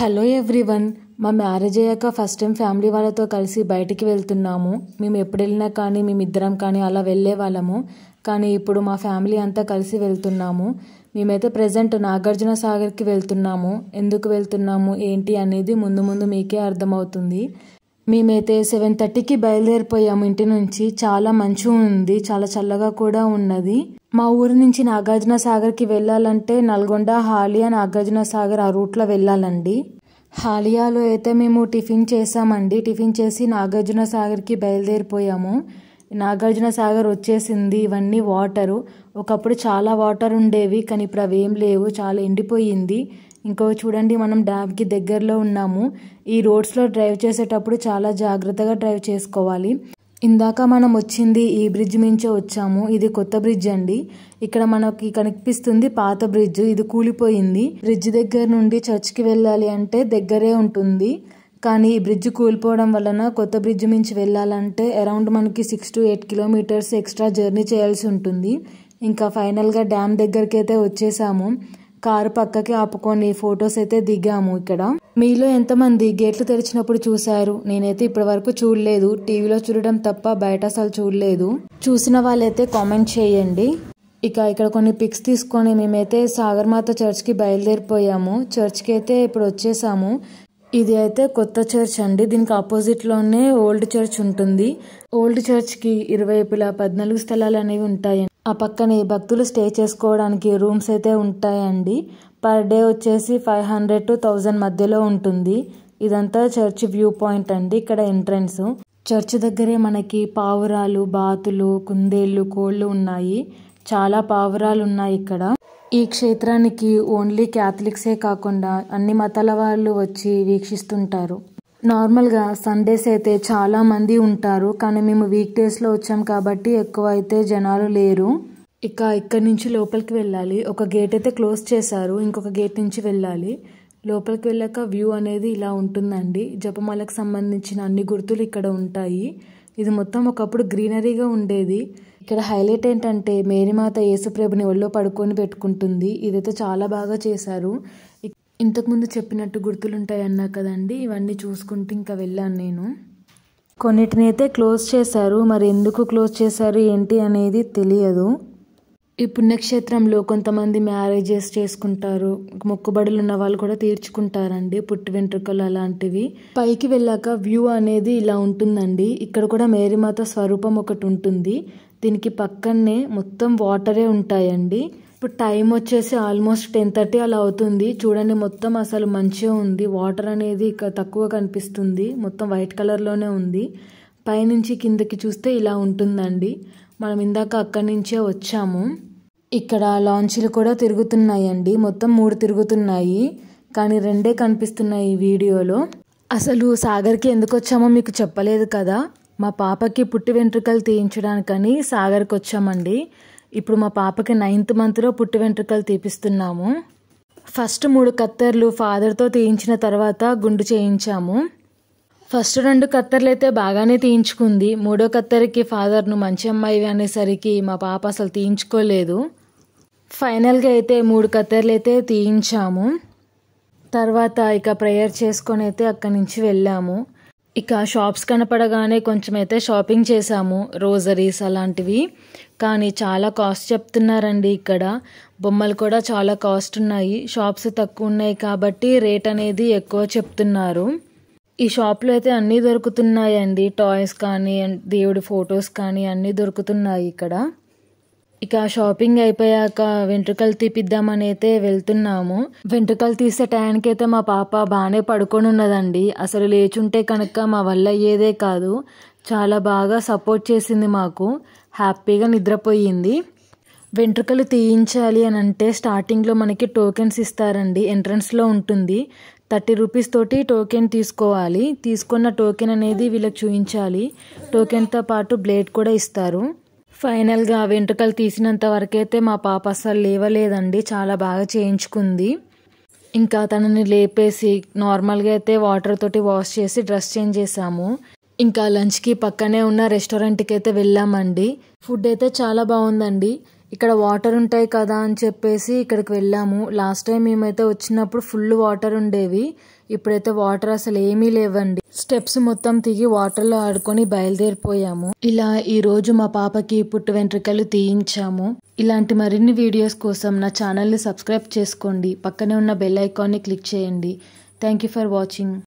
hello everyone మా marriage అయ్యాక first time family వాళ్ళతో కలిసి బయటికి వెళ్తున్నాము మేము ఎప్పుడు వెళ్ళినా కానీ మేమిద్దరం కానీ అలా వెళ్ళే వాళ్ళము కానీ ఇప్పుడు మా ఫ్యామిలీ అంతా కలిసి వెళ్తున్నాము మేమైతే ప్రజెంట్ నాగార్జున సాగర్కి వెళ్తున్నాము ఎందుకు వెళ్తున్నాము ఏంటి అనేది ముందు ముందు మీకే అర్థమవుతుంది మేమైతే సెవెన్ థర్టీకి బయలుదేరిపోయాము ఇంటి నుంచి చాలా మంచిగా ఉంది చాలా చల్లగా కూడా ఉన్నది మా ఊరు నుంచి నాగార్జున సాగర్కి వెళ్ళాలంటే నల్గొండ హాలియా నాగార్జున సాగర్ ఆ రూట్లో వెళ్ళాలండి హాలియాలో అయితే మేము టిఫిన్ చేసామండి టిఫిన్ చేసి నాగార్జున సాగర్కి బయలుదేరిపోయాము నాగార్జున సాగర్ వచ్చేసింది ఇవన్నీ వాటరు ఒకప్పుడు చాలా వాటర్ ఉండేవి కానీ ఇప్పుడు అవి ఏం లేవు చాలా ఎండిపోయింది ఇంకో చూడండి మనం డ్యామ్కి దగ్గరలో ఉన్నాము ఈ రోడ్స్లో డ్రైవ్ చేసేటప్పుడు చాలా జాగ్రత్తగా డ్రైవ్ చేసుకోవాలి ఇందాక మనం వచ్చింది ఈ బ్రిడ్జ్ మించే వచ్చాము ఇది కొత్త బ్రిడ్జ్ అండి ఇక్కడ మనకి కనిపిస్తుంది పాత బ్రిడ్జ్ ఇది కూలిపోయింది బ్రిడ్జ్ దగ్గర నుండి చర్చ్కి వెళ్ళాలి అంటే దగ్గరే ఉంటుంది కానీ ఈ బ్రిడ్జ్ కూలిపోవడం వలన కొత్త బ్రిడ్జ్ నుంచి వెళ్ళాలంటే అరౌండ్ మనకి six to eight kilometres extra journey చేయాల్సి ఉంటుంది ఇంకా ఫైనల్గా డ్యామ్ దగ్గరికి అయితే వచ్చేసాము కారు పక్కకి ఆపుకొని ఫొటోస్ అయితే దిగాము ఇక్కడ మీలో ఎంతమంది గేట్లు తెరిచినప్పుడు చూశారు నేనైతే ఇప్పటి వరకు చూడలేదు టీవీలో చూడడం తప్ప బయట అసలు చూడలేదు చూసిన వాళ్ళైతే కామెంట్ చేయండి ఇక ఇక్కడ కొన్ని పిక్స్ తీసుకొని మేమైతే సాగర్మాత చర్చ్కి బయలుదేరిపోయాము చర్చ్కి అయితే ఇప్పుడు వచ్చేసాము ఇది అయితే కొత్త చర్చ్ అండి దీనికి ఆపోజిట్ లోనే ఓల్డ్ చర్చ్ ఉంటుంది ఓల్డ్ చర్చ్ కి ఇరువైపులా పద్నాలుగు స్థలాలు అనేవి ఉంటాయి ఆ పక్కనే భక్తులు స్టే చేసుకోవడానికి రూమ్స్ అయితే ఉంటాయండి పర్ డే వచ్చేసి ఫైవ్ హండ్రెడ్ టు థౌజండ్ మధ్యలో ఉంటుంది ఇదంతా చర్చ్ వ్యూ పాయింట్ అండి ఇక్కడ ఎంట్రన్స్ చర్చ్ దగ్గరే మనకి పావురాలు బాతులు కుందేళ్లు కోళ్లు ఉన్నాయి చాలా పావురాలు ఉన్నాయి ఇక్కడ ఈ క్షేత్రానికి ఓన్లీ క్యాథలిక్సే కాకుండా అన్ని మతాల వాళ్ళు వచ్చి వీక్షిస్తుంటారు నార్మల్గా సండేస్ అయితే చాలా మంది ఉంటారు కానీ మేము వీక్ డేస్లో వచ్చాం కాబట్టి ఎక్కువ అయితే జనాలు లేరు ఇక ఇక్కడి నుంచి లోపలికి వెళ్ళాలి ఒక గేట్ అయితే క్లోజ్ చేశారు ఇంకొక గేట్ నుంచి వెళ్ళాలి లోపలికి వెళ్ళాక వ్యూ అనేది ఇలా ఉంటుందండి జపమాలకు సంబంధించిన అన్ని గుర్తులు ఇక్కడ ఉంటాయి ఇది మొత్తం ఒకప్పుడు గ్రీనరీగా ఉండేది ఇక్కడ హైలైట్ ఏంటంటే మేరీమాత యేసుప్రభుని ఒళ్ళో పడుకొని పెట్టుకుంటుంది ఇదైతే చాలా బాగా చేశారు ఇంతకుముందు చెప్పినట్టు ఉంటాయి అన్నా కదండి ఇవన్నీ చూసుకుంటూ ఇంకా వెళ్ళాను నేను కొన్నిటిని అయితే క్లోజ్ చేశారు మరి ఎందుకు క్లోజ్ చేశారు ఏంటి అనేది తెలియదు ఈ పుణ్యక్షేత్రంలో కొంతమంది మ్యారేజెస్ చేసుకుంటారు మొక్కుబడులు ఉన్న వాళ్ళు కూడా తీర్చుకుంటారండి పుట్టి వెంట్రుకలు అలాంటివి పైకి వెళ్ళాక వ్యూ అనేది ఇలా ఉంటుందండి ఇక్కడ కూడా మేరీమాత స్వరూపం ఒకటి ఉంటుంది దీనికి పక్కనే మొత్తం వాటరే ఉంటాయండి ఇప్పుడు టైం వచ్చేసి ఆల్మోస్ట్ టెన్ థర్టీ అలా అవుతుంది చూడండి మొత్తం అసలు మంచిగా ఉంది వాటర్ అనేది తక్కువ కనిపిస్తుంది మొత్తం వైట్ కలర్లోనే ఉంది పైనుంచి కిందకి చూస్తే ఇలా ఉంటుందండి మనం ఇందాక అక్కడి నుంచే వచ్చాము ఇక్కడ లాంచీలు కూడా తిరుగుతున్నాయండి మొత్తం మూడు తిరుగుతున్నాయి కానీ రెండే కనిపిస్తున్నాయి ఈ వీడియోలో అసలు సాగర్కి ఎందుకు వచ్చామో మీకు చెప్పలేదు కదా మా పాపకి పుట్టి వెంట్రుకలు తీయించడానికని సాగర్కి వచ్చామండి ఇప్పుడు మా పాపకి నైన్త్ మంత్లో పుట్టి వెంట్రుకలు తీపిస్తున్నాము ఫస్ట్ మూడు కత్తెర్లు ఫాదర్తో తీయించిన తర్వాత గుండు చేయించాము ఫస్ట్ రెండు కత్తెర్లు అయితే బాగానే తీయించుకుంది మూడో కత్తెరకి ఫాదర్ను మంచి అమ్మాయి అనేసరికి మా పాప అసలు తీయించుకోలేదు ఫైనల్గా అయితే మూడు కత్తెర్లు అయితే తీయించాము తర్వాత ఇక ప్రేయర్ చేసుకొని అయితే అక్కడి నుంచి వెళ్ళాము ఇక షాప్స్ కనపడగానే కొంచెం అయితే షాపింగ్ చేశాము రోజరీస్ అలాంటివి కానీ చాలా కాస్ట్ చెప్తున్నారండి ఇక్కడ బొమ్మలు కూడా చాలా కాస్ట్ ఉన్నాయి షాప్స్ తక్కువ ఉన్నాయి కాబట్టి రేట్ అనేది ఎక్కువ చెప్తున్నారు ఈ షాప్లో అయితే అన్నీ దొరుకుతున్నాయండి టాయ్స్ కానీ దేవుడి ఫొటోస్ కానీ అన్నీ దొరుకుతున్నాయి ఇక్కడ ఇక షాపింగ్ అయిపోయాక వెంట్రుకలు తీపిద్దామని అయితే వెళ్తున్నాము వెంట్రుకలు తీసే టయానికి అయితే మా పాప బాగానే పడుకొని ఉన్నదండి అసలు లేచుంటే కనుక మా వల్ల అయ్యేదే కాదు చాలా బాగా సపోర్ట్ చేసింది మాకు హ్యాపీగా నిద్రపోయింది వెంట్రుకలు తీయించాలి అని అంటే స్టార్టింగ్లో మనకి టోకెన్స్ ఇస్తారండి ఎంట్రన్స్లో ఉంటుంది థర్టీ రూపీస్ తోటి టోకెన్ తీసుకోవాలి తీసుకున్న టోకెన్ అనేది వీళ్ళకి చూపించాలి టోకెన్తో పాటు బ్లేడ్ కూడా ఇస్తారు ఫైనల్గా వెంట్రుకలు తీసినంత వరకైతే మా పాప అసలు లేవలేదండి చాలా బాగా చేయించుకుంది ఇంకా తనని లేపేసి నార్మల్గా అయితే వాటర్ తోటి వాష్ చేసి డ్రెస్ చేంజ్ చేసాము ఇంకా లంచ్కి పక్కనే ఉన్న రెస్టారెంట్కి అయితే వెళ్ళామండి ఫుడ్ అయితే చాలా బాగుందండి ఇక్కడ వాటర్ ఉంటాయి కదా అని చెప్పేసి ఇక్కడికి వెళ్ళాము లాస్ట్ టైం మేమైతే వచ్చినప్పుడు ఫుల్ వాటర్ ఉండేవి ఇప్పుడైతే వాటర్ అసలు ఏమీ లేవండి స్టెప్స్ మొత్తం దిగి వాటర్లో ఆడుకొని బయలుదేరిపోయాము ఇలా ఈ రోజు మా పాపకి పుట్టు వెంట్రుకలు తీయించాము ఇలాంటి మరిన్ని వీడియోస్ కోసం నా ఛానల్ని సబ్స్క్రైబ్ చేసుకోండి పక్కనే ఉన్న బెల్ ఐకాన్ని క్లిక్ చేయండి థ్యాంక్ యూ ఫర్ వాచింగ్